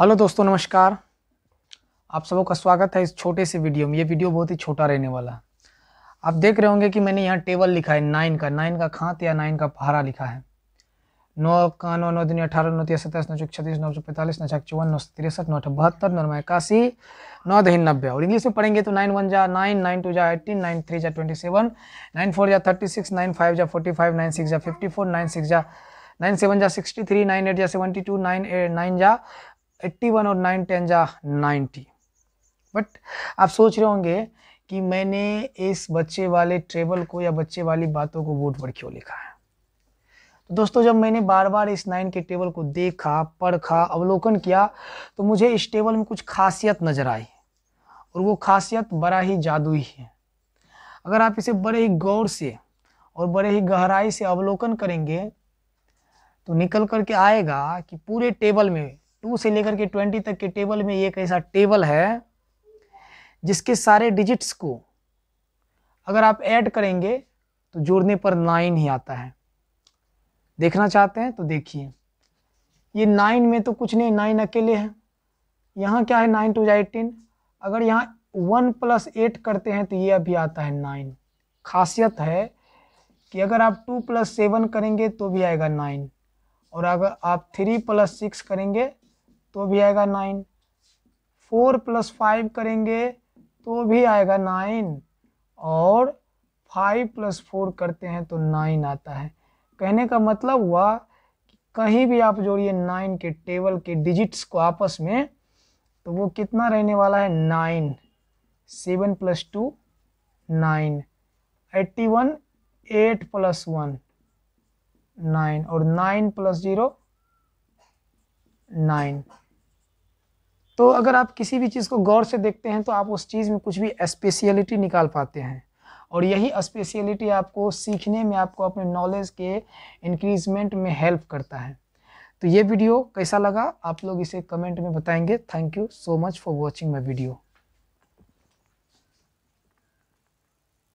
hello दोस्तों नमस्कार आप सबों का स्वागत है इस छोटे से वीडियो में ये वीडियो बहुत ही छोटा रहने वाला है आप देख रहे होंगे कि मैंने यहाँ टेबल लिखा है नाइन का नाइन का खात या नाइन का पहारा लिखा है नौ का नौ नौ दिन अठारह नौ तीस सत्ताईस नौ चौक छत्तीस नौ सौ पैंतालीस नौ छः चौवन नौ सौ तिरसठ नौ अठा बहत्तर नौ इक्यासी नौ दिन नब्बे और इंग्लिश में पढ़ेंगे तो नाइन वन जा नाइन नाइन टू जा एटीन नाइन थ्री जा ट्वेंटी सेवन नाइन फोर जा थर्टी सिक्स नाइन फाइव जा फोर्टी फाइव नाइन सिक्स जा फिफ्टी फोर नाइन सिक्स जा नाइन सेवन जा सिक्सटी थ्री नाइन एट जा सेवेंटी टू नाइन नाइन जा eighty one और nine ten जा नाइन्टी बट आप सोच रहे होंगे कि मैंने इस बच्चे वाले ट्रेबल को या बच्चे वाली बातों को बोर्ड पर क्यों लिखा है तो दोस्तों जब मैंने बार बार इस नाइन के टेबल को देखा पढ़ा अवलोकन किया तो मुझे इस टेबल में कुछ खासियत नज़र आई और वो खासियत बड़ा ही जादुई है अगर आप इसे बड़े ही गौर से और बड़े ही गहराई से अवलोकन करेंगे तो निकल करके आएगा कि पूरे टेबल में टू से लेकर के ट्वेंटी तक के टेबल में एक ऐसा टेबल है जिसके सारे डिजिट्स को अगर आप ऐड करेंगे तो जोड़ने पर नाइन ही आता है देखना चाहते हैं तो देखिए ये नाइन में तो कुछ नहीं नाइन अकेले हैं यहाँ क्या है नाइन टू एटीन अगर यहाँ वन प्लस एट करते हैं तो ये अभी आता है नाइन खासियत है कि अगर आप टू प्लस सेवन करेंगे तो भी आएगा नाइन और अगर आप थ्री प्लस सिक्स करेंगे तो भी आएगा नाइन फोर प्लस फाइव करेंगे तो भी आएगा नाइन और फाइव प्लस फोर करते हैं तो नाइन आता है कहने का मतलब हुआ कि कहीं भी आप जोड़िए नाइन के टेबल के डिजिट्स को आपस में तो वो कितना रहने वाला है nine seven plus two nine eighty one eight plus one nine और नाइन प्लस ज़ीरो नाइन तो अगर आप किसी भी चीज़ को गौर से देखते हैं तो आप उस चीज़ में कुछ भी स्पेशलिटी निकाल पाते हैं और यही स्पेशलिटी आपको सीखने में आपको अपने नॉलेज के इंक्रीजमेंट में हेल्प करता है तो ये वीडियो कैसा लगा आप लोग इसे कमेंट में बताएंगे thank you so much for watching my video